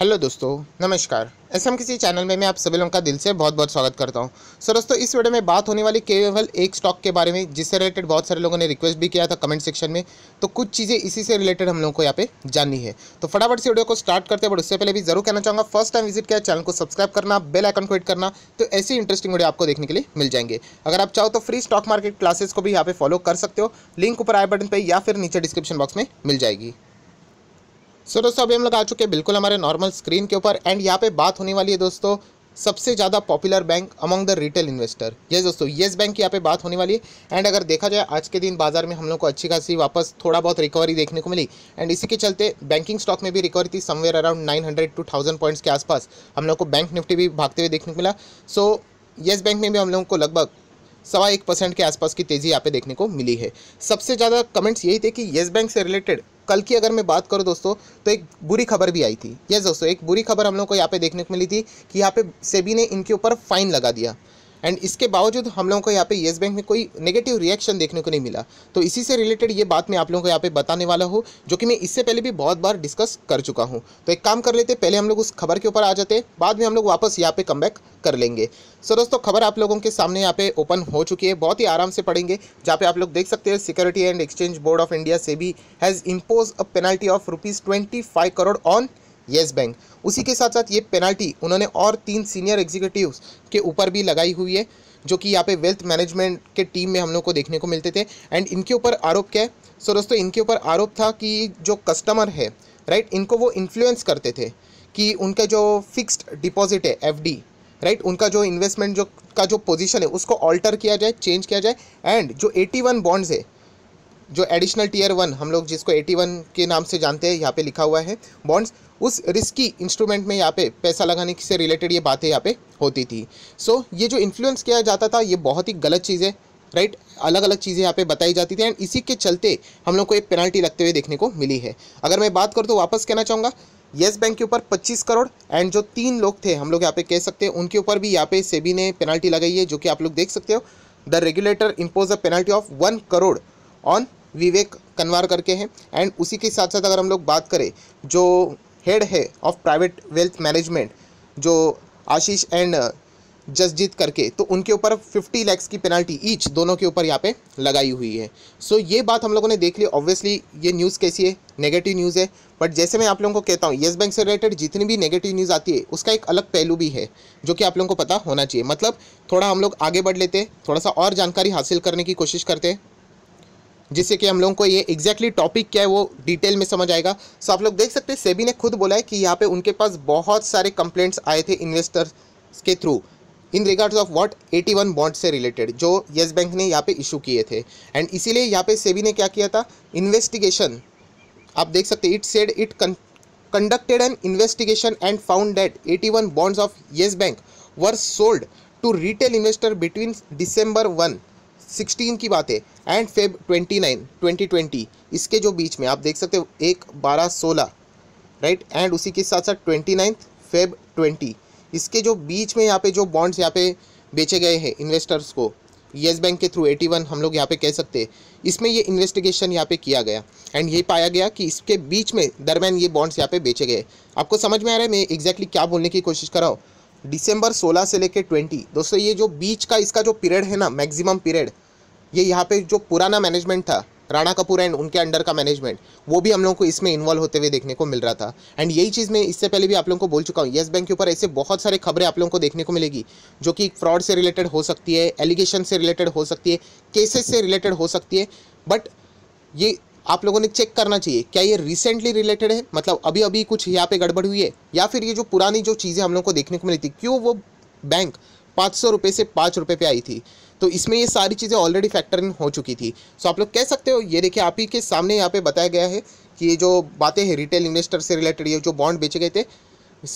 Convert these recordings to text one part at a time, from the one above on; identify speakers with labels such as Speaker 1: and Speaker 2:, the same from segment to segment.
Speaker 1: hello दोस्तों नमस्कार S M किसी चैनल में मैं आप सभी लोगों का दिल से बहुत बहुत स्वागत करता हूं सर दोस्तों इस वीडियो में बात होने वाली केवल एक स्टॉक के बारे में जिससे रिलेटेड बहुत सारे लोगों ने रिक्वेस्ट भी किया था कमेंट सेक्शन में तो कुछ चीज़ें इसी से रिलेटेड हम लोगों को यहाँ पे जाननी है तो फटाफट से वीडियो को स्टार्ट करते हैं बट उससे पहले भी जरूर कहना चाहूँगा फर्स्ट टाइम विजिट किया चैनल को सब्सक्राइब करना बेल आइकन को हिट करना तो ऐसी इंटरेस्टिंग वीडियो आपको देखने के लिए मिल जाएंगे अगर आप चाहो तो फ्री स्टॉक मार्केट क्लासेस को भी यहाँ पे फॉलो कर सकते हो लिंक ऊपर आई बटन पर या फिर नीचे डिस्क्रिप्शन बॉक्स में मिल जाएगी सो दोस्तों अभी हम लोग आ चुके हैं बिल्कुल हमारे नॉर्मल स्क्रीन के ऊपर एंड यहाँ पे बात होने वाली है दोस्तों सबसे ज़्यादा popular bank among the retail investor ये दोस्तों येस बैंक की यहाँ पे बात होने वाली है एंड अगर देखा जाए आज के दिन बाजार में हम लोग को अच्छी खासी वापस थोड़ा बहुत रिकवरी देखने को मिली एंड इसी के चलते बैंकिंग स्टॉक में भी रिकवरी थी somewhere around nine hundred to thousand points के आसपास हम लोग को बैंक निफ्टी भी भागते हुए देखने को मिला सो so, येस बैंक में भी हम लोगों को लगभग सवा एक परसेंट के आसपास की तेज़ी यहाँ पे देखने को मिली है सबसे ज़्यादा कमेंट्स यही थे कि येस बैंक से रिलेटेड कल की अगर मैं बात करूँ दोस्तों तो एक बुरी खबर भी आई थी यस दोस्तों एक बुरी खबर हम लोग को यहाँ पे देखने को मिली थी कि यहाँ पे सेबी ने इनके ऊपर फाइन लगा दिया एंड इसके बावजूद हम लोगों को यहाँ पे येस बैंक में कोई नेगेटिव रिएक्शन देखने को नहीं मिला तो इसी से रिलेटेड ये बात मैं आप लोगों को यहाँ पे बताने वाला हूँ जो कि मैं इससे पहले भी बहुत बार डिस्कस कर चुका हूँ तो एक काम कर लेते पहले हम लोग उस खबर के ऊपर आ जाते बाद में हम लोग वापस यहाँ पे कम कर लेंगे सो दोस्तों खबर आप लोगों के सामने यहाँ पे ओपन हो चुकी है बहुत ही आराम से पढ़ेंगे जहाँ पे आप लोग देख सकते हैं security and exchange board of India से भी has impose a penalty of rupees twenty crore on Yes bank उसी के साथ साथ ये पेनल्टी उन्होंने और तीन सीनियर एग्जीक्यूटिव के ऊपर भी लगाई हुई है जो कि यहाँ पे वेल्थ मैनेजमेंट के टीम में हम लोग को देखने को मिलते थे एंड इनके ऊपर आरोप क्या है सो दोस्तों इनके ऊपर आरोप था कि जो कस्टमर है राइट इनको वो इन्फ्लुएंस करते थे कि उनका जो फिक्स्ड डिपॉजिट है एफ राइट उनका जो इन्वेस्टमेंट जो का जो पोजीशन है उसको ऑल्टर किया जाए चेंज किया जाए एंड जो वन बॉन्ड्स है जो एडिशनल टीयर वन हम लोग जिसको 81 के नाम से जानते हैं यहाँ पे लिखा हुआ है बॉन्ड्स उस रिस्की इंस्ट्रूमेंट में यहाँ पे पैसा लगाने से रिलेटेड ये बातें यहाँ पे होती थी सो so, ये जो इन्फ्लुएंस किया जाता था ये बहुत ही गलत चीज़ है राइट अलग अलग चीज़ें यहाँ पे बताई जाती थी एंड इसी के चलते हम लोग को एक पेनल्टी लगते हुए देखने को मिली है अगर मैं बात करूँ तो वापस कहना चाहूँगा येस बैंक के ऊपर 25 करोड़ एंड जो तीन लोग थे हम लोग यहाँ पे कह सकते हैं उनके ऊपर भी यहाँ पे सेबी ने पेनल्टी लगाई है जो कि आप लोग देख सकते हो the regulator impose a penalty of one crore on Vivek Kanwar करके हैं एंड उसी के साथ साथ अगर हम लोग बात करें जो हेड है ऑफ प्राइवेट वेल्थ मैनेजमेंट जो आशीष एंड uh, जसजीत करके तो उनके ऊपर 50 लैक्स की पेनल्टी ईच दोनों के ऊपर यहाँ पे लगाई हुई है सो so, ये बात हम लोगों ने देख ली ऑब्वियसली ये न्यूज़ कैसी है नेगेटिव न्यूज़ है बट जैसे मैं आप लोगों को कहता हूँ येस बैंक से रिलेटेड जितनी भी नेगेटिव न्यूज़ आती है उसका एक अलग पहलू भी है जो कि आप लोगों को पता होना चाहिए मतलब थोड़ा हम लोग आगे बढ़ लेते हैं थोड़ा सा और जानकारी हासिल करने की कोशिश करते हैं जिससे कि हम लोगों को ये एग्जैक्टली टॉपिक क्या है वो डिटेल में समझ आएगा सो आप लोग देख सकते हैं सेबी ने खुद बोला है कि यहाँ पे उनके पास बहुत सारे कंप्लेंट्स आए थे इन्वेस्टर्स के through in regards of what 81 one bond से रिलेटेड जो येस बैंक ने यहाँ पे इशू किए थे एंड इसीलिए यहाँ पे सेबी ने क्या किया था इन्वेस्टिगेशन आप देख सकते it said it conducted an investigation and found that AT bonds of Yes Bank were sold to retail investor between December one sixteen की बात है and Feb twenty nine twenty twenty इसके जो बीच में आप देख सकते हो एक बारह सोलह राइट एंड उसी के साथ साथ ट्वेंटी नाइन्थ फेब ट्वेंटी इसके जो बीच में यहाँ पे जो बॉन्ड्स यहाँ पे बेचे गए हैं इन्वेस्टर्स को येस बैंक के थ्रू वन हम लोग यहाँ पे कह सकते हैं इसमें ये इन्वेस्टिगेशन यहाँ पे किया गया एंड ये पाया गया कि इसके बीच में दरमियान ये बॉन्ड्स यहाँ पे बेचे गए आपको समझ में आ रहा है मैं एग्जैक्टली exactly क्या बोलने की कोशिश कर रहा हूँ दिसंबर 16 से लेकर 20 दोस्तों ये जो बीच का इसका जो पीरियड है ना मैक्सिमम पीरियड ये यहाँ पे जो पुराना मैनेजमेंट था राणा कपूर एंड उनके अंडर का मैनेजमेंट वो भी हम लोग को इसमें इन्वॉल्व होते हुए देखने को मिल रहा था एंड यही चीज़ मैं इससे पहले भी आप लोगों को बोल चुका हूँ येस बैंक के ऊपर ऐसे बहुत सारे खबरें आप लोगों को देखने को मिलेगी जो कि फ्रॉड से रिलेटेड हो सकती है एलिगेशन से रिलेटेड हो सकती है केसेस से रिलेटेड हो सकती है बट ये आप लोगों ने चेक करना चाहिए क्या ये रिसेंटली रिलेटेड है मतलब अभी अभी कुछ यहाँ पे गड़बड़ हुई है या फिर ये जो पुरानी जो चीज़ें हम लोग को देखने को मिली थी क्यों वो बैंक पाँच सौ रुपये से पाँच रुपये पे आई थी तो इसमें ये सारी चीज़ें ऑलरेडी फैक्टर इन हो चुकी थी सो आप लोग कह सकते हो ये देखिए आप ही के सामने यहाँ पे बताया गया है कि ये जो बातें हैं रिटेल इन्वेस्टर से रिलेटेड ये जो बॉन्ड बेचे गए थे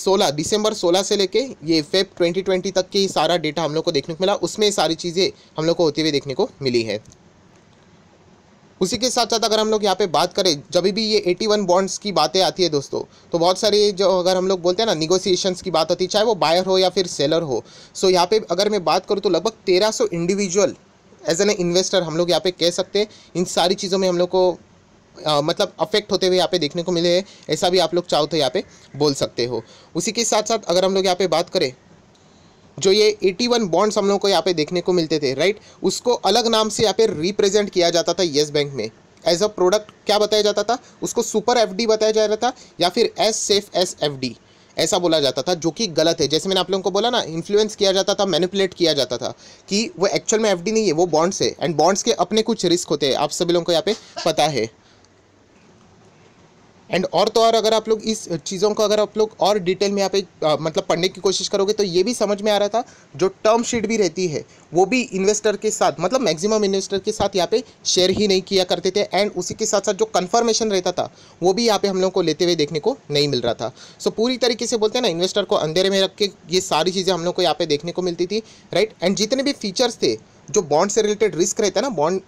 Speaker 1: 16 दिसंबर 16 से लेके ये फेब 2020 तक के सारा डेटा हम लोग को देखने को मिला उसमें सारी चीज़ें हम लोग को होती हुई देखने को मिली है उसी के साथ साथ अगर हम लोग यहाँ पे बात करें जब भी ये 81 बॉन्ड्स की बातें आती है दोस्तों तो बहुत सारे जो अगर हम लोग बोलते हैं ना निगोसिएशंस की बात होती है चाहे वो बायर हो या फिर सेलर हो सो यहाँ पे अगर मैं बात करूँ तो लगभग तेरह इंडिविजुअल एज एन इन्वेस्टर हम लोग यहाँ पे कह सकते हैं इन सारी चीज़ों में हम लोग को आ, मतलब अफेक्ट होते हुए यहाँ पे देखने को मिले हैं ऐसा भी आप लोग चाहो तो यहाँ पे बोल सकते हो उसी के साथ साथ अगर हम लोग यहाँ पे बात करें जो ये 81 बॉन्ड्स हम लोग को यहाँ पे देखने को मिलते थे राइट उसको अलग नाम से यहाँ पे रिप्रेजेंट किया जाता था येस बैंक में एज अ प्रोडक्ट क्या बताया जाता था उसको सुपर एफ बताया जा रहा था या फिर एस सेफ एस एफ ऐसा बोला जाता था जो कि गलत है जैसे मैंने आप लोगों को बोला ना इन्फ्लुएंस किया जाता था मैनिपुलेट किया जाता था कि वो एक्चुअल में एफडी नहीं है वो बॉन्ड्स है एंड बॉन्ड्स के अपने कुछ रिस्क होते हैं आप सभी लोगों को यहाँ पे पता है एंड और तो और अगर आप लोग इस चीज़ों को अगर आप लोग और डिटेल में यहाँ पे मतलब पढ़ने की कोशिश करोगे तो ये भी समझ में आ रहा था जो टर्म शीट भी रहती है वो भी इन्वेस्टर के साथ मतलब मैक्सिमम इन्वेस्टर के साथ यहाँ पे शेयर ही नहीं किया करते थे एंड उसी के साथ साथ जो कन्फर्मेशन रहता था वो भी यहाँ पे हम लोग को लेते हुए देखने को नहीं मिल रहा था सो so, पूरी तरीके से बोलते हैं ना इन्वेस्टर को अंधेरे में रख के ये सारी चीज़ें हम लोग को यहाँ पे देखने को मिलती थी राइट एंड जितने भी फीचर्स थे जो बॉन्ड से रिलेटेड रिस्क रहता है ना बॉन्ड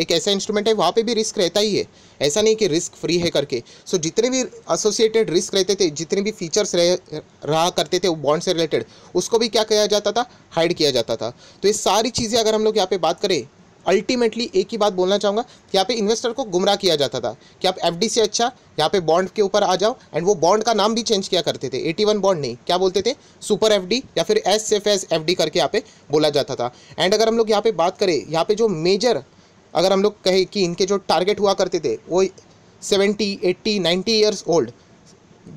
Speaker 1: एक ऐसा इंस्ट्रूमेंट है वहाँ पे भी रिस्क रहता ही है ऐसा नहीं कि रिस्क फ्री है करके सो so, जितने भी एसोसिएटेड रिस्क रहते थे जितने भी फीचर्स रह रहा करते थे वो बॉन्ड से रिलेटेड उसको भी क्या किया जाता था हाइड किया जाता था तो ये सारी चीज़ें अगर हम लोग यहाँ पर बात करें अल्टीमेटली एक ही बात बोलना चाहूँगा कि यहाँ पे इन्वेस्टर को गुमराह किया जाता था कि आप एफ से अच्छा यहाँ पे बॉन्ड के ऊपर आ जाओ एंड वो बॉन्ड का नाम भी चेंज किया करते थे एटी वन बॉन्ड नहीं क्या बोलते थे सुपर एफ या फिर एस सेफ एस एफ करके यहाँ पे बोला जाता था एंड अगर हम लोग यहाँ पे बात करें यहाँ पे जो मेजर अगर हम लोग कहें कि इनके जो टारगेट हुआ करते थे वो seventy eighty ninety years old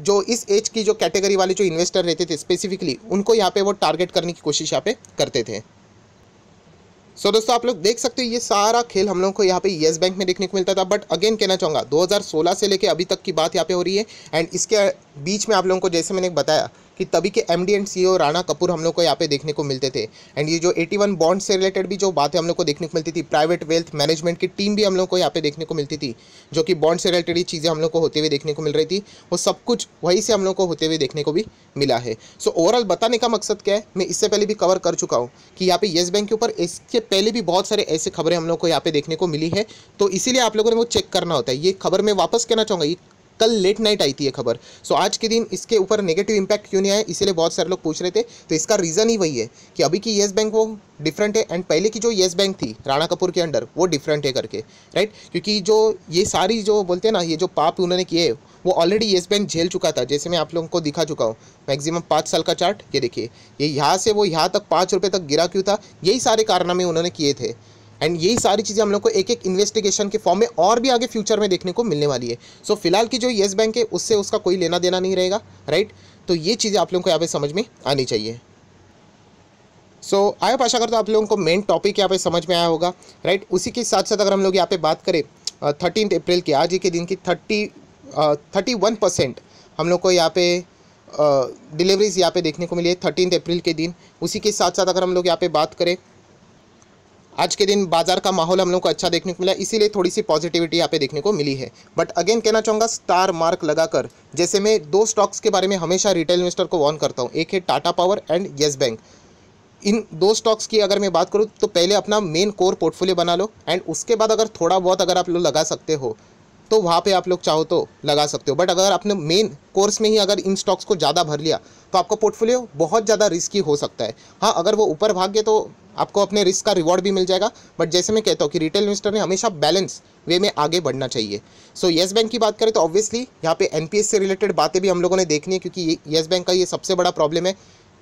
Speaker 1: जो इस एज की जो कैटेगरी वाले जो इन्वेस्टर रहते थे स्पेसिफिकली उनको यहाँ पे वो टारगेट करने की कोशिश यहाँ पे करते थे सो so, दोस्तों आप लोग देख सकते हो ये सारा खेल हम लोग को यहाँ पे येस बैंक में देखने को मिलता था बट अगेन कहना चाहूँगा 2016 से लेके अभी तक की बात यहाँ पे हो रही है एंड इसके बीच में आप लोगों को जैसे मैंने बताया कि तभी के M and C Rana Kapoor हम लोग को यहाँ पे देखने को मिलते थे एंड ये जो एटी बॉन्ड से रिलेटेड भी जो बातें हम लोग को देखने को मिलती थी प्राइवेट वेल्थ मैनेजमेंट की टीम भी हम लोग को यहाँ पे देखने को मिलती थी जो कि बॉन्ड से रिलेटेड चीज़ें हम लोग को होते हुए देखने को मिल रही थी वो सब कुछ वहीं से हम लोग को होते हुए देखने को भी मिला है सो so, ओवरऑल बताने का मकसद क्या है मैं इससे पहले भी कवर कर चुका हूँ कि यहाँ पे येस बैंक के ऊपर इसके पहले भी बहुत सारे ऐसे खबरें हम लोग को यहाँ पे देखने को मिली है तो इसीलिए आप लोगों ने वो चेक करना होता है ये खबर मैं वापस कहना चाहूँगा ये कल लेट नाइट आई थी ये खबर सो आज के दिन इसके ऊपर नेगेटिव इंपैक्ट क्यों नहीं आया इसीलिए बहुत सारे लोग पूछ रहे थे तो इसका रीज़न ही वही है कि अभी की येस बैंक वो डिफरेंट है एंड पहले की जो येस बैंक थी राणा कपूर के अंडर वो डिफरेंट है करके राइट क्योंकि जो ये सारी जो बोलते हैं ना ये जो पाप उन्होंने किए वो ऑलरेडी येस बैंक झेल चुका था जैसे मैं आप लोगों को दिखा चुका हूँ मैक्सिमम पाँच साल का चार्ट ये देखिए ये यहाँ से वो यहाँ तक पाँच रुपये तक गिरा क्यों था यही सारे कारनामे उन्होंने किए थे एंड यही सारी चीज़ें हम लोग को एक एक इन्वेस्टिगेशन के फॉर्म में और भी आगे फ्यूचर में देखने को मिलने वाली है सो so, फिलहाल की जो येस बैंक है उससे उसका कोई लेना देना नहीं रहेगा राइट तो ये चीज़ें आप लोगों को यहाँ पे समझ में आनी चाहिए सो so, आयोग कर करता आप लोगों को मेन टॉपिक यहाँ पे समझ में आया होगा राइट उसी के साथ साथ अगर हम लोग यहाँ पे बात करें थर्टीन अप्रैल की आज ही के दिन की थर्टी थर्टी वन परसेंट हम लोग को यहाँ पे डिलीवरीज यहाँ पे देखने को मिली है थर्टीन अप्रैल के दिन उसी के साथ साथ अगर हम लोग यहाँ पे बात करें आज के दिन बाजार का माहौल हम लोग को अच्छा देखने को मिला इसीलिए थोड़ी सी पॉजिटिविटी यहाँ पे देखने को मिली है बट अगेन कहना चाहूँगा स्टार मार्क लगाकर जैसे मैं दो स्टॉक्स के बारे में हमेशा रिटेल इन्वेस्टर को वॉर्न करता हूँ एक है Tata Power and Yes Bank इन दो स्टॉक्स की अगर मैं बात करूँ तो पहले अपना मेन कोर पोर्टफोलियो बना लो एंड उसके बाद अगर थोड़ा बहुत अगर आप लोग लगा सकते हो तो वहाँ पे आप लोग चाहो तो लगा सकते हो बट अगर आपने मेन कोर्स में ही अगर इन स्टॉक्स को ज़्यादा भर लिया तो आपका पोर्टफोलियो बहुत ज़्यादा रिस्की हो सकता है हाँ अगर वो ऊपर भाग गए तो आपको अपने रिस्क का रिवॉर्ड भी मिल जाएगा बट जैसे मैं कहता हूँ कि रिटेल इन्वेस्टर ने हमेशा बैलेंस वे में आगे बढ़ना चाहिए सो येस बैंक की बात करें तो ऑब्वियसली यहाँ पे एन से रिलेटेड बातें भी हम लोगों ने देखनी है क्योंकि येस बैंक का ये सबसे बड़ा प्रॉब्लम है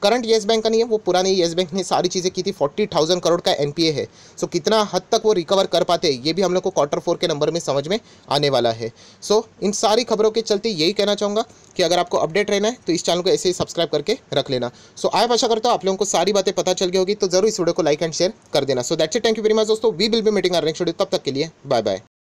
Speaker 1: करंट येस बैंक का नहीं है वो पुराने येस बैंक ने सारी चीज़ें की थी फोर्टी थाउजेंड करोड़ का एनपीए है सो so, कितना हद तक वो रिकवर कर पाते ये भी हम लोग को क्वार्टर फोर के नंबर में समझ में आने वाला है सो so, इन सारी खबरों के चलते यही कहना चाहूँगा कि अगर आपको अपडेट रहना है तो इस चैनल को ऐसे ही सब्सक्राइब करके रख लेना सो so, आप आशा करता हूँ आप लोगों को सारी बातें पता चल गई होगी तो जरूर इस वीडियो को लाइक एंड शेयर कर देना so that's it thank you very much दोस्तों we will be meeting our next video तब तक के लिए बाय बाय